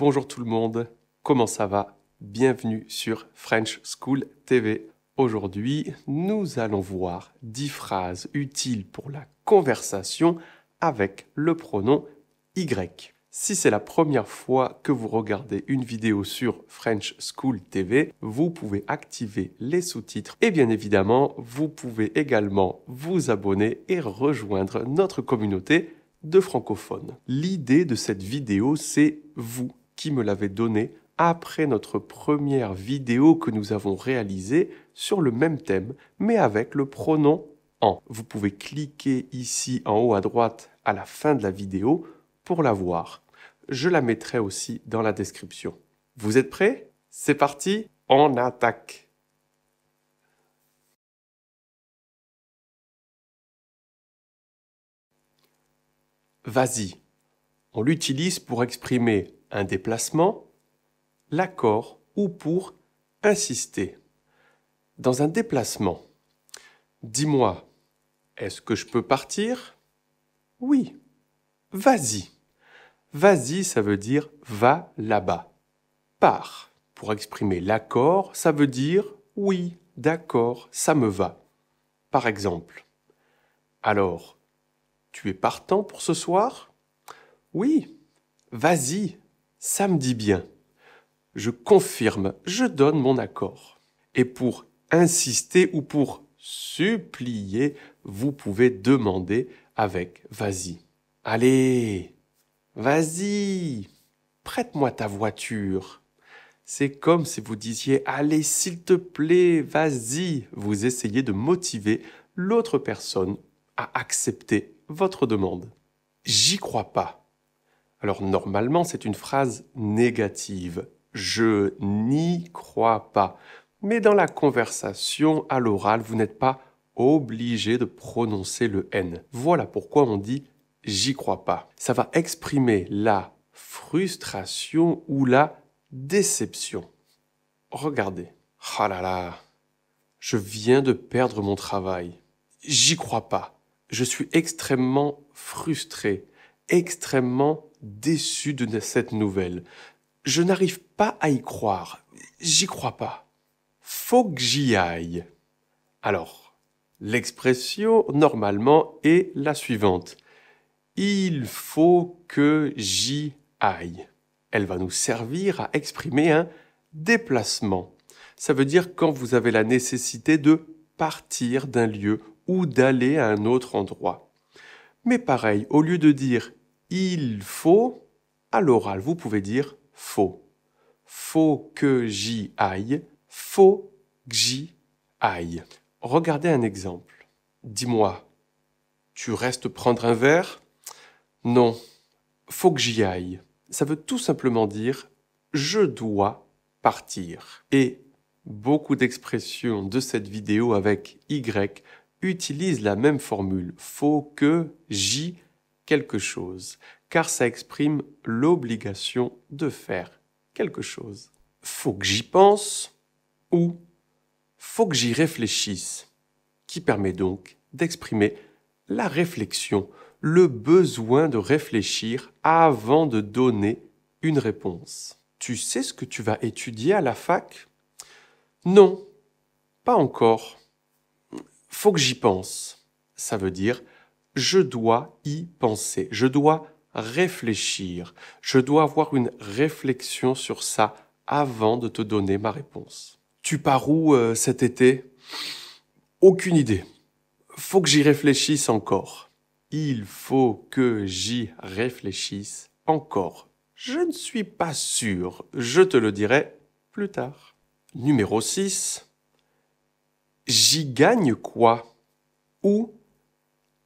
Bonjour tout le monde, comment ça va Bienvenue sur French School TV. Aujourd'hui, nous allons voir 10 phrases utiles pour la conversation avec le pronom Y. Si c'est la première fois que vous regardez une vidéo sur French School TV, vous pouvez activer les sous-titres et bien évidemment, vous pouvez également vous abonner et rejoindre notre communauté de francophones. L'idée de cette vidéo, c'est vous me l'avait donné après notre première vidéo que nous avons réalisée sur le même thème, mais avec le pronom en. Vous pouvez cliquer ici en haut à droite à la fin de la vidéo pour la voir. Je la mettrai aussi dans la description. Vous êtes prêts C'est parti, on attaque Vas-y. On l'utilise pour exprimer un déplacement, l'accord ou pour insister. Dans un déplacement, dis-moi, est-ce que je peux partir Oui. Vas-y. Vas-y, ça veut dire va là-bas. Par, Pour exprimer l'accord, ça veut dire oui, d'accord, ça me va. Par exemple, alors, tu es partant pour ce soir Oui, vas-y, ça me dit bien. Je confirme, je donne mon accord. Et pour insister ou pour supplier, vous pouvez demander avec vas-y. Allez, vas-y, prête-moi ta voiture. C'est comme si vous disiez allez, s'il te plaît, vas-y. Vous essayez de motiver l'autre personne à accepter votre demande. J'y crois pas. Alors normalement, c'est une phrase négative. Je n'y crois pas. Mais dans la conversation à l'oral, vous n'êtes pas obligé de prononcer le N. Voilà pourquoi on dit j'y crois pas. Ça va exprimer la frustration ou la déception. Regardez. oh là là, je viens de perdre mon travail. J'y crois pas. Je suis extrêmement frustré, extrêmement déçu de cette nouvelle. Je n'arrive pas à y croire. J'y crois pas. Faut que j'y aille. Alors, l'expression normalement est la suivante. Il faut que j'y aille. Elle va nous servir à exprimer un déplacement. Ça veut dire quand vous avez la nécessité de partir d'un lieu ou d'aller à un autre endroit. Mais pareil, au lieu de dire il faut, à l'oral, vous pouvez dire faut. Faut que j'y aille, faut que j'y aille. Regardez un exemple. Dis-moi, tu restes prendre un verre Non, faut que j'y aille. Ça veut tout simplement dire je dois partir. Et beaucoup d'expressions de cette vidéo avec Y utilisent la même formule. Faut que j'y aille quelque chose, car ça exprime l'obligation de faire quelque chose. Faut que j'y pense ou faut que j'y réfléchisse, qui permet donc d'exprimer la réflexion, le besoin de réfléchir avant de donner une réponse. Tu sais ce que tu vas étudier à la fac Non, pas encore. Faut que j'y pense. Ça veut dire je dois y penser, je dois réfléchir, je dois avoir une réflexion sur ça avant de te donner ma réponse. Tu pars où euh, cet été Aucune idée. Faut que j'y réfléchisse encore. Il faut que j'y réfléchisse encore. Je ne suis pas sûr, je te le dirai plus tard. Numéro 6. J'y gagne quoi Où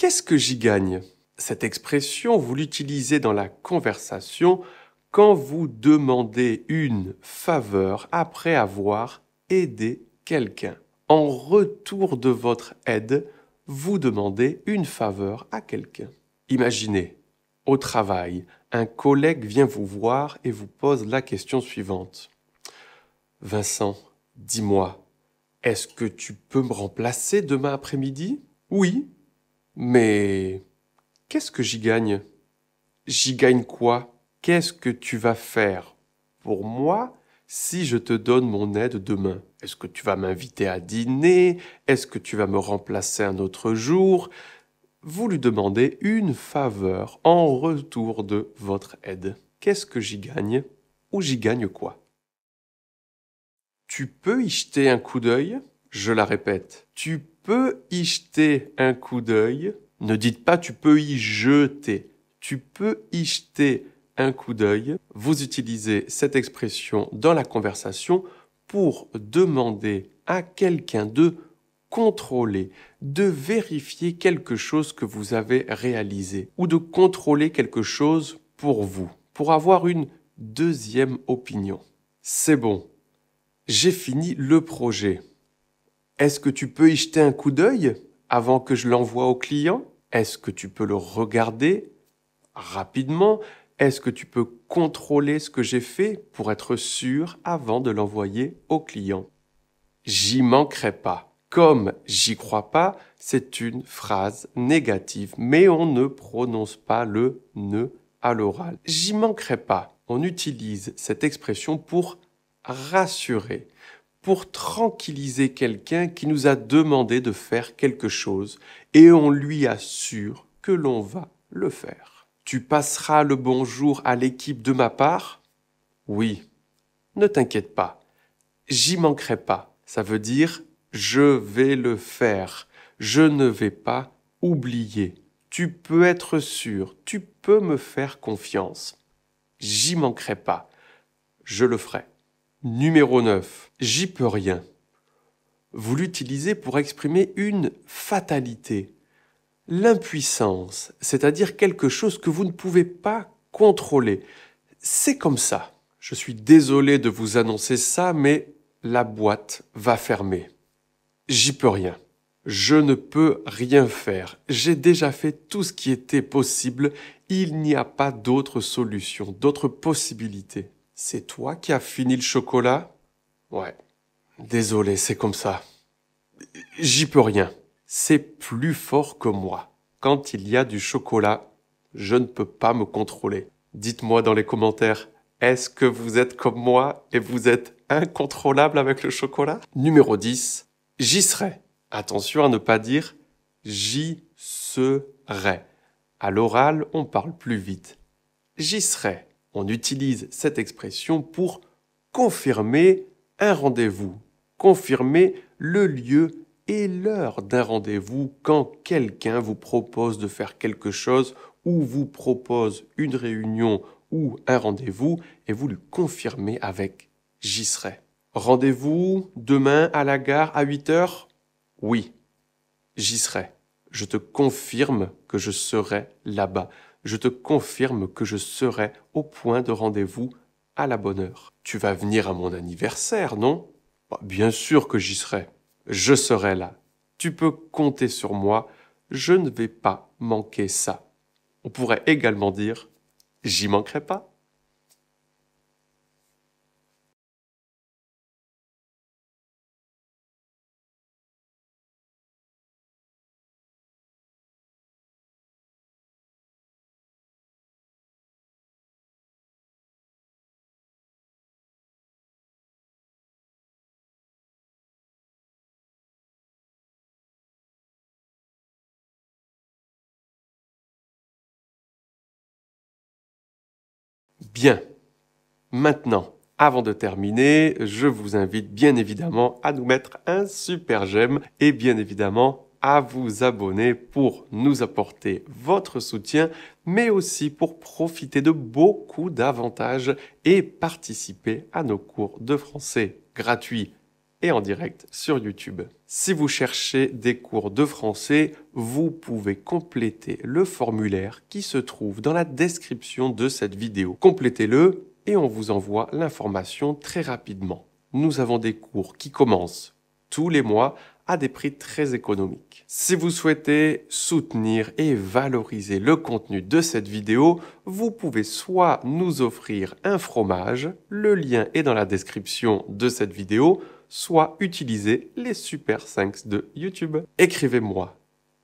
Qu'est-ce que j'y gagne Cette expression, vous l'utilisez dans la conversation quand vous demandez une faveur après avoir aidé quelqu'un. En retour de votre aide, vous demandez une faveur à quelqu'un. Imaginez, au travail, un collègue vient vous voir et vous pose la question suivante. Vincent, dis-moi, est-ce que tu peux me remplacer demain après-midi Oui, mais qu'est-ce que j'y gagne J'y gagne quoi Qu'est-ce que tu vas faire pour moi si je te donne mon aide demain Est-ce que tu vas m'inviter à dîner Est-ce que tu vas me remplacer un autre jour Vous lui demandez une faveur en retour de votre aide. Qu'est-ce que j'y gagne Ou j'y gagne quoi Tu peux y jeter un coup d'œil Je la répète. Tu peux y jeter un coup d'œil. Ne dites pas tu peux y jeter. Tu peux y jeter un coup d'œil. Vous utilisez cette expression dans la conversation pour demander à quelqu'un de contrôler, de vérifier quelque chose que vous avez réalisé ou de contrôler quelque chose pour vous, pour avoir une deuxième opinion. C'est bon, j'ai fini le projet. Est-ce que tu peux y jeter un coup d'œil avant que je l'envoie au client Est-ce que tu peux le regarder rapidement Est-ce que tu peux contrôler ce que j'ai fait pour être sûr avant de l'envoyer au client J'y manquerai pas. Comme j'y crois pas, c'est une phrase négative, mais on ne prononce pas le ne à l'oral. J'y manquerai pas. On utilise cette expression pour rassurer pour tranquilliser quelqu'un qui nous a demandé de faire quelque chose et on lui assure que l'on va le faire. Tu passeras le bonjour à l'équipe de ma part Oui. Ne t'inquiète pas. J'y manquerai pas. Ça veut dire je vais le faire. Je ne vais pas oublier. Tu peux être sûr. Tu peux me faire confiance. J'y manquerai pas. Je le ferai. Numéro 9. J'y peux rien. Vous l'utilisez pour exprimer une fatalité, l'impuissance, c'est-à-dire quelque chose que vous ne pouvez pas contrôler. C'est comme ça. Je suis désolé de vous annoncer ça, mais la boîte va fermer. J'y peux rien. Je ne peux rien faire. J'ai déjà fait tout ce qui était possible. Il n'y a pas d'autre solution, d'autre possibilité. C'est toi qui as fini le chocolat Ouais. Désolé, c'est comme ça. J'y peux rien. C'est plus fort que moi. Quand il y a du chocolat, je ne peux pas me contrôler. Dites-moi dans les commentaires, est-ce que vous êtes comme moi et vous êtes incontrôlable avec le chocolat Numéro 10, j'y serai. Attention à ne pas dire j'y serai. À l'oral, on parle plus vite. J'y serai. On utilise cette expression pour confirmer un rendez-vous, confirmer le lieu et l'heure d'un rendez-vous quand quelqu'un vous propose de faire quelque chose ou vous propose une réunion ou un rendez-vous et vous le confirmez avec j'y serai. Rendez-vous demain à la gare à 8 heures Oui, j'y serai. Je te confirme que je serai là-bas je te confirme que je serai au point de rendez-vous à la bonne heure. Tu vas venir à mon anniversaire, non bah, Bien sûr que j'y serai. Je serai là. Tu peux compter sur moi. Je ne vais pas manquer ça. On pourrait également dire, j'y manquerai pas. Bien, maintenant, avant de terminer, je vous invite bien évidemment à nous mettre un super j'aime et bien évidemment à vous abonner pour nous apporter votre soutien, mais aussi pour profiter de beaucoup d'avantages et participer à nos cours de français gratuits et en direct sur YouTube. Si vous cherchez des cours de français, vous pouvez compléter le formulaire qui se trouve dans la description de cette vidéo. Complétez-le et on vous envoie l'information très rapidement. Nous avons des cours qui commencent tous les mois à des prix très économiques. Si vous souhaitez soutenir et valoriser le contenu de cette vidéo, vous pouvez soit nous offrir un fromage, le lien est dans la description de cette vidéo, soit utiliser les Super 5 de YouTube. Écrivez-moi.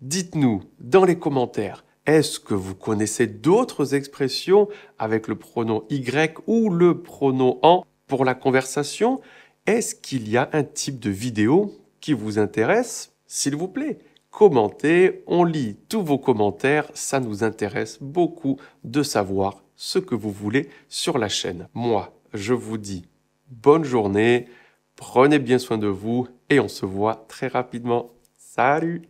Dites-nous dans les commentaires, est-ce que vous connaissez d'autres expressions avec le pronom Y ou le pronom en pour la conversation Est-ce qu'il y a un type de vidéo qui vous intéresse S'il vous plaît, commentez, on lit tous vos commentaires, ça nous intéresse beaucoup de savoir ce que vous voulez sur la chaîne. Moi, je vous dis bonne journée Prenez bien soin de vous et on se voit très rapidement. Salut